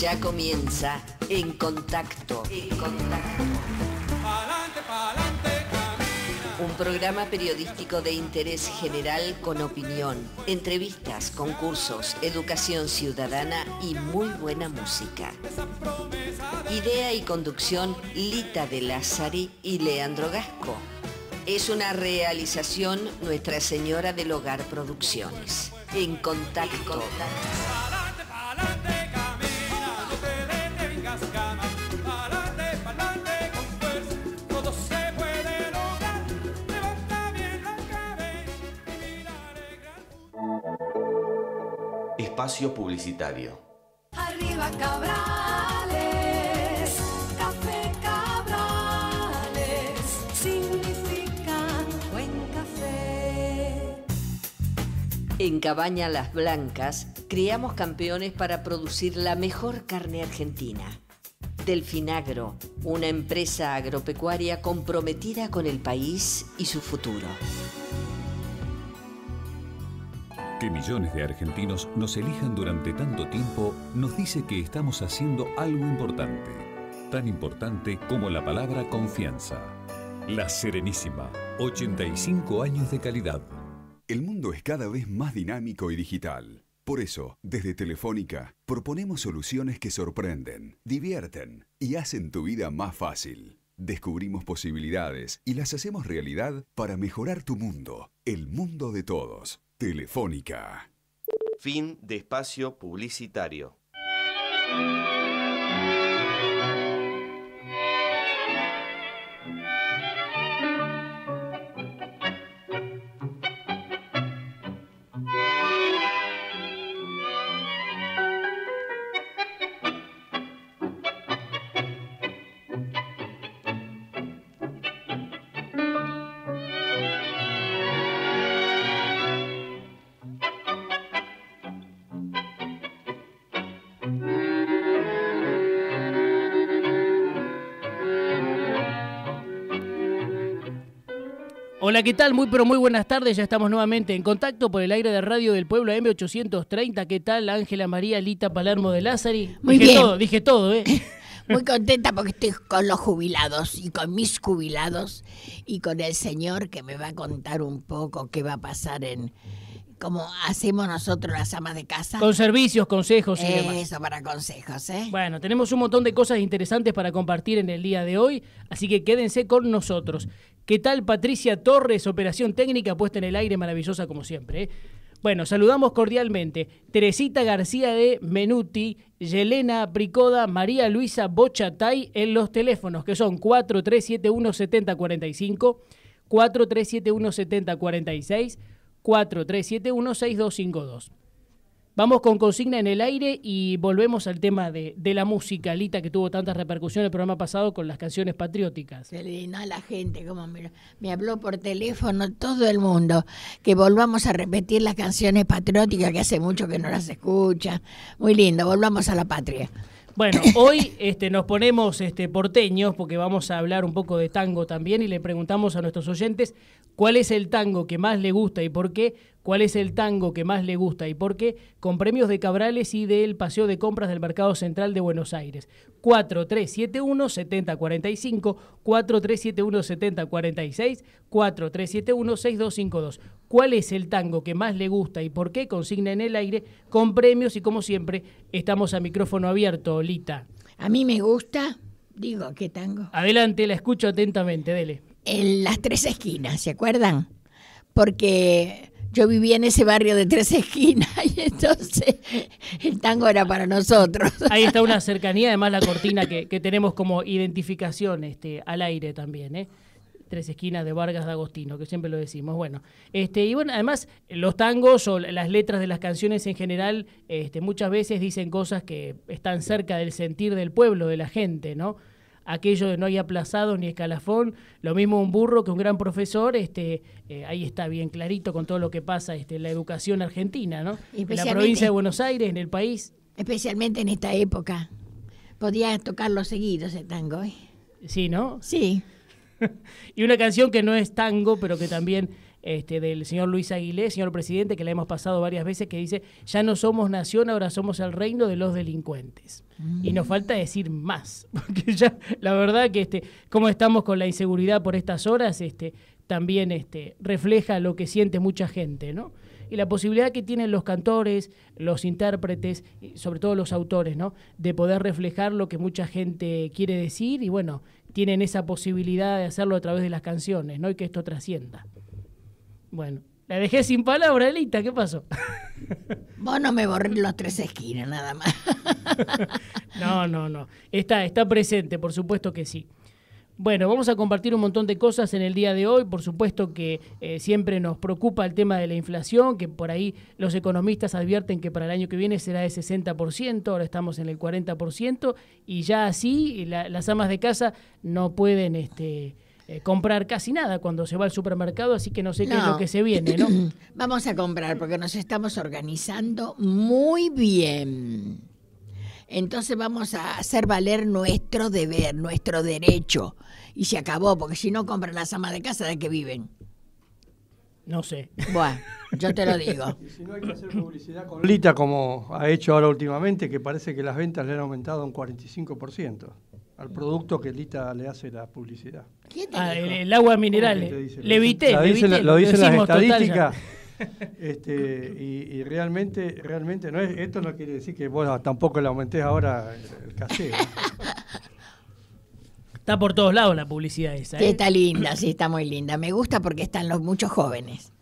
Ya comienza En Contacto. En Contacto. Un programa periodístico de interés general con opinión, entrevistas, concursos, educación ciudadana y muy buena música. Idea y conducción Lita de Lazzari y Leandro Gasco. Es una realización Nuestra Señora del Hogar Producciones. En contacto. publicitario. Arriba Cabrales, Café Cabrales, buen café. En Cabaña Las Blancas criamos campeones para producir la mejor carne argentina. Delfinagro, una empresa agropecuaria comprometida con el país y su futuro. Que millones de argentinos nos elijan durante tanto tiempo nos dice que estamos haciendo algo importante, tan importante como la palabra confianza. La Serenísima, 85 años de calidad. El mundo es cada vez más dinámico y digital. Por eso, desde Telefónica, proponemos soluciones que sorprenden, divierten y hacen tu vida más fácil. Descubrimos posibilidades y las hacemos realidad para mejorar tu mundo, el mundo de todos. Telefónica. Fin de espacio publicitario. Hola, ¿qué tal? Muy pero muy buenas tardes. Ya estamos nuevamente en contacto por el aire de radio del pueblo M830. ¿Qué tal? Ángela María Lita Palermo de Lázari. Muy dije todo, dije todo, ¿eh? Muy contenta porque estoy con los jubilados y con mis jubilados y con el señor que me va a contar un poco qué va a pasar en cómo hacemos nosotros las amas de casa. Con servicios, consejos y para consejos, ¿eh? Bueno, tenemos un montón de cosas interesantes para compartir en el día de hoy, así que quédense con nosotros. ¿Qué tal Patricia Torres, operación técnica puesta en el aire, maravillosa como siempre? ¿eh? Bueno, saludamos cordialmente. Teresita García de Menuti, Yelena Pricoda, María Luisa Bochatay en los teléfonos, que son 4371-7045, 4371-7046, 4371-6252. Vamos con consigna en el aire y volvemos al tema de, la música, que tuvo tantas repercusiones el programa pasado con las canciones patrióticas. le a la gente, como me, me habló por teléfono todo el mundo, que volvamos a repetir las canciones patrióticas que hace mucho que no las escucha. Muy lindo, volvamos a la patria. Bueno, hoy este, nos ponemos este, porteños porque vamos a hablar un poco de tango también y le preguntamos a nuestros oyentes cuál es el tango que más le gusta y por qué, cuál es el tango que más le gusta y por qué, con premios de Cabrales y del Paseo de Compras del Mercado Central de Buenos Aires. 4371 7045, 4371 7046, 4371 6252 cuál es el tango que más le gusta y por qué consigna en el aire con premios y como siempre estamos a micrófono abierto, Olita. A mí me gusta, digo, ¿qué tango? Adelante, la escucho atentamente, dele. En las tres esquinas, ¿se acuerdan? Porque yo vivía en ese barrio de tres esquinas y entonces el tango era para nosotros. Ahí está una cercanía, además la cortina que, tenemos como identificación este, al aire también, ¿eh? Tres Esquinas de Vargas de Agostino, que siempre lo decimos. Bueno, este, y bueno, además los tangos o las letras de las canciones en general este, muchas veces dicen cosas que están cerca del sentir del pueblo, de la gente, ¿no? Aquello de no hay aplazado ni escalafón, lo mismo un burro que un gran profesor, este, eh, ahí está bien clarito con todo lo que pasa este, en la educación argentina, ¿no? En la provincia de Buenos Aires, en el país. Especialmente en esta época. Podía tocarlo seguido ese tango, ¿eh? Sí, ¿no? Sí. y una canción que no es tango, pero que también este, del señor Luis Aguilé, señor presidente, que la hemos pasado varias veces, que dice, ya no somos nación, ahora somos el reino de los delincuentes. Y nos falta decir más, porque ya la verdad que este, como estamos con la inseguridad por estas horas, este, también este, refleja lo que siente mucha gente, ¿no? y la posibilidad que tienen los cantores, los intérpretes, sobre todo los autores, ¿no? De poder reflejar lo que mucha gente quiere decir y bueno, tienen esa posibilidad de hacerlo a través de las canciones, ¿no? Y que esto trascienda. Bueno, la dejé sin palabra, Elita, ¿qué pasó? Vos no me borré los tres esquinas nada más. no, no, no. Está, está presente, por supuesto que sí. Bueno, vamos a compartir un montón de cosas en el día de hoy. Por supuesto que eh, siempre nos preocupa el tema de la inflación, que por ahí los economistas advierten que para el año que viene será de 60%, ahora estamos en el 40%, y ya así las amas de casa no pueden este, eh, comprar casi nada cuando se va al supermercado, así que no sé qué es lo que se viene, ¿no? Vamos a comprar porque nos estamos organizando muy bien entonces vamos a hacer valer nuestro deber, nuestro derecho. Y se acabó, porque si no compran las amas de casa, ¿de qué viven? No sé. Bueno, yo te lo digo. Y si no hay que hacer publicidad con Lita, como ha hecho ahora últimamente, que parece que las ventas le han aumentado un 45% al producto que Lita le hace la publicidad. Ah, el, agua mineral. Levité. lo dicen las estadísticas. Este, y, realmente, realmente no es, esto no quiere decir que vos tampoco le aumentes ahora el, ¿eh? Está por todos lados la publicidad esa. ¿eh? está linda, sí, está muy linda. Me gusta porque están los muchos jóvenes.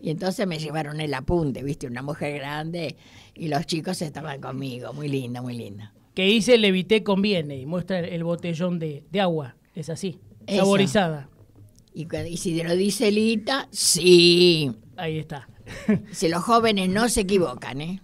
Y entonces me llevaron el apunte, viste, una mujer grande y los chicos estaban conmigo. Muy linda, muy linda. Que dice levité conviene y muestra el botellón de, agua. Es así, saborizada. Y, si lo dice Lita, sí. Ahí está. si los jóvenes no se equivocan, ¿eh?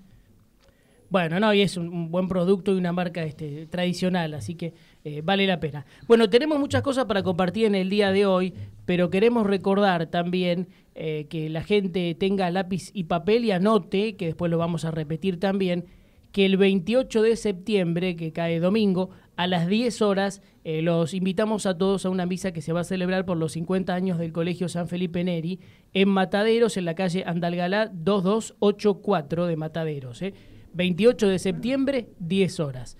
Bueno, no, y es un, buen producto y una marca este, tradicional, así que eh, vale la pena. Bueno, tenemos muchas cosas para compartir en el día de hoy, pero queremos recordar también eh, que la gente tenga lápiz y papel y anote, que después lo vamos a repetir también, que el 28 de septiembre, que cae domingo, a las 10 horas eh, los invitamos a todos a una misa que se va a celebrar por los 50 años del Colegio San Felipe Neri en Mataderos, en la calle Andalgalá 2284 de Mataderos. 28 eh. de septiembre, 10 horas.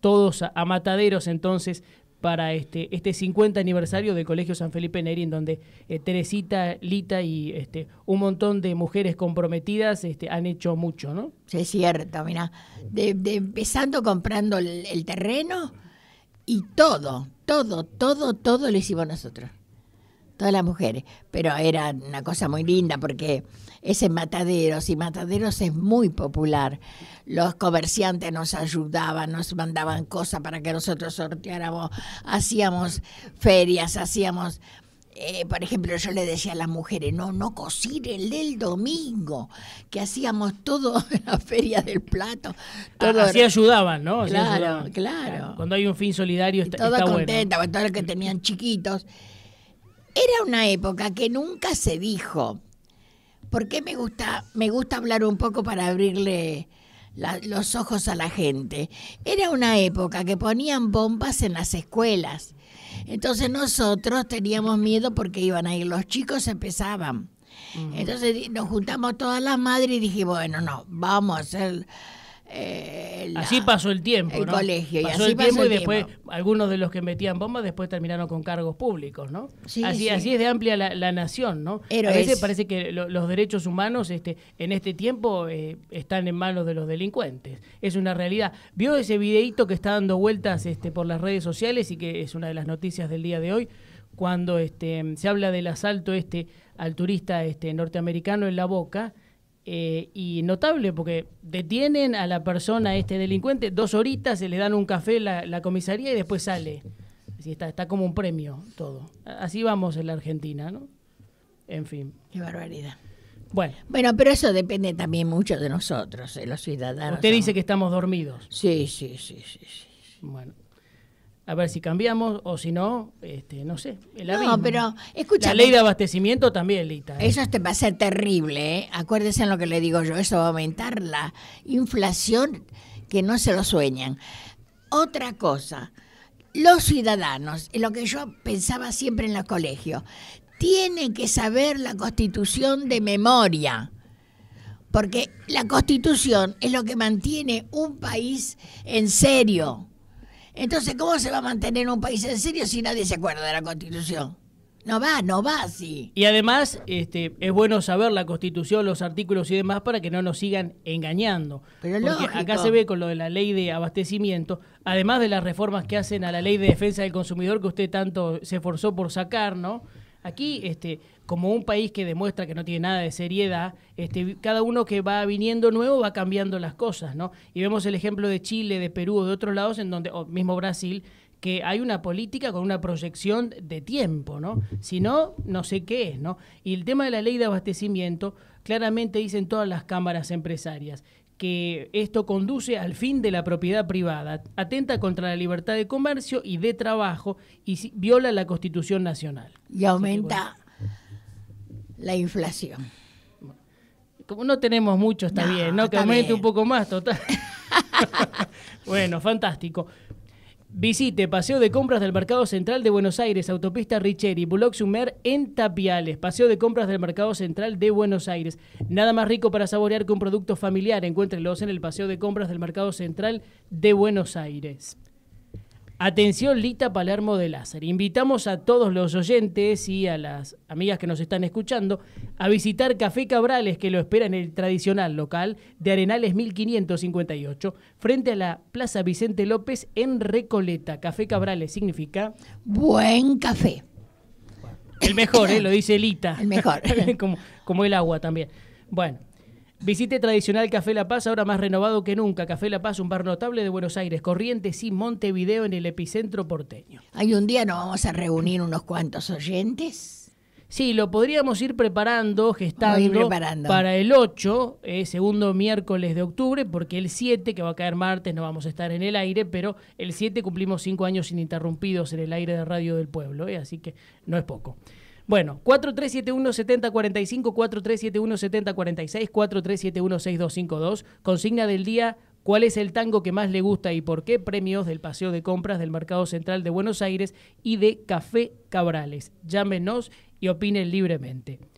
Todos a Mataderos entonces para este, este 50 aniversario del Colegio San Felipe Neri, en donde eh, Teresita, Lita y este, un montón de mujeres comprometidas este, han hecho mucho, ¿no? Sí, es cierto, mira, de, empezando comprando el, terreno y todo, todo, todo, todo lo hicimos nosotros todas las mujeres, pero era una cosa muy linda porque es en Mataderos y Mataderos es muy popular. Los comerciantes nos ayudaban, nos mandaban cosas para que nosotros sorteáramos, hacíamos ferias, hacíamos... Eh, por ejemplo, yo le decía a las mujeres, no, no cocir el del domingo, que hacíamos todo la feria del plato. Ah, Todos Así ayudaban, ¿no? claro, claro, Cuando hay un fin solidario está, todo está contenta, que tenían chiquitos. Era una época que nunca se dijo. porque me gusta, me gusta hablar un poco para abrirle los ojos a la gente? Era una época que ponían bombas en las escuelas. Entonces nosotros teníamos miedo porque iban a ir los chicos, empezaban. pesaban Entonces nos juntamos todas las madres y dije, bueno, no, vamos a hacer eh, así pasó el tiempo. El colegio. Pasó el tiempo y después algunos de los que metían bombas después terminaron con cargos públicos, ¿no? así, así es de amplia la, nación, ¿no? A veces parece que los derechos humanos este, en este tiempo eh, están en manos de los delincuentes. Es una realidad. ¿Vio ese videíto que está dando vueltas este, por las redes sociales y que es una de las noticias del día de hoy? Cuando este, se habla del asalto este al turista este, norteamericano en la boca eh, y notable porque detienen a la persona, este delincuente, dos horitas, se le dan un café la, la comisaría y después sale. Así está, está como un premio todo. Así vamos en la Argentina, ¿no? En fin. Qué barbaridad. Bueno. bueno, pero eso depende también mucho de nosotros, de eh, los ciudadanos. Usted dice que estamos dormidos. sí, sí, sí. sí. Bueno a ver si cambiamos o si no, este, no sé. no, pero escucha. La ley de abastecimiento también, Lita. ¿eh? Eso va a ser terrible, acuérdese ¿eh? acuérdense en lo que le digo yo, eso va a aumentar la inflación que no se lo sueñan. Otra cosa, los ciudadanos, lo que yo pensaba siempre en los colegios, tienen que saber la constitución de memoria porque la constitución es lo que mantiene un país en serio. Entonces, ¿cómo se va a mantener un país en serio si nadie se acuerda de la Constitución? No va, no va así. Y además, este, es bueno saber la Constitución, los artículos y demás para que no nos sigan engañando. Pero Porque acá se ve con lo de la ley de abastecimiento, además de las reformas que hacen a la ley de defensa del consumidor que usted tanto se esforzó por sacar, ¿no? Aquí, este, como un país que demuestra que no tiene nada de seriedad, este, cada uno que va viniendo nuevo va cambiando las cosas, ¿no? Y vemos el ejemplo de Chile, de Perú o de otros lados, en donde, o mismo Brasil, que hay una política con una proyección de tiempo, ¿no? Si no, no sé qué es, ¿no? Y el tema de la ley de abastecimiento, claramente dicen todas las cámaras empresarias, que esto conduce al fin de la propiedad privada, atenta contra la libertad de comercio y de trabajo y viola la Constitución Nacional. Y aumenta la inflación. Como no tenemos mucho, está bien, ¿no? Que aumente un poco más, total. bueno, fantástico. Visite Paseo de Compras del Mercado Central de Buenos Aires, Autopista Richeri, Buloc Sumer en Tapiales. Paseo de Compras del Mercado Central de Buenos Aires. Nada más rico para saborear que un producto familiar. Encuéntrelos en el Paseo de Compras del Mercado Central de Buenos Aires. Atención Lita Palermo de Lázaro. Invitamos a todos los oyentes y a las amigas que nos están escuchando a visitar Café Cabrales, que lo espera en el tradicional local de Arenales 1558, frente a la Plaza Vicente López en Recoleta. Café Cabrales significa... Buen café. El mejor, eh, lo dice Lita. El mejor. como, como el agua también. Bueno, Visite tradicional Café La Paz, ahora más renovado que nunca. Café La Paz, un bar notable de Buenos Aires, Corrientes y Montevideo en el epicentro porteño. Hay un día nos vamos a reunir unos cuantos oyentes. Sí, lo podríamos ir preparando, gestando preparando. para el 8, eh, segundo miércoles de octubre, porque el 7, que va a caer martes, no vamos a estar en el aire, pero el 7 cumplimos cinco años ininterrumpidos en el aire de Radio del Pueblo, eh, así que no es poco. Bueno, 4371-7045, 4371-7046, 4371-6252. Consigna del día, ¿cuál es el tango que más le gusta y por qué? Premios del Paseo de Compras del Mercado Central de Buenos Aires y de Café Cabrales. Llámenos y opinen libremente.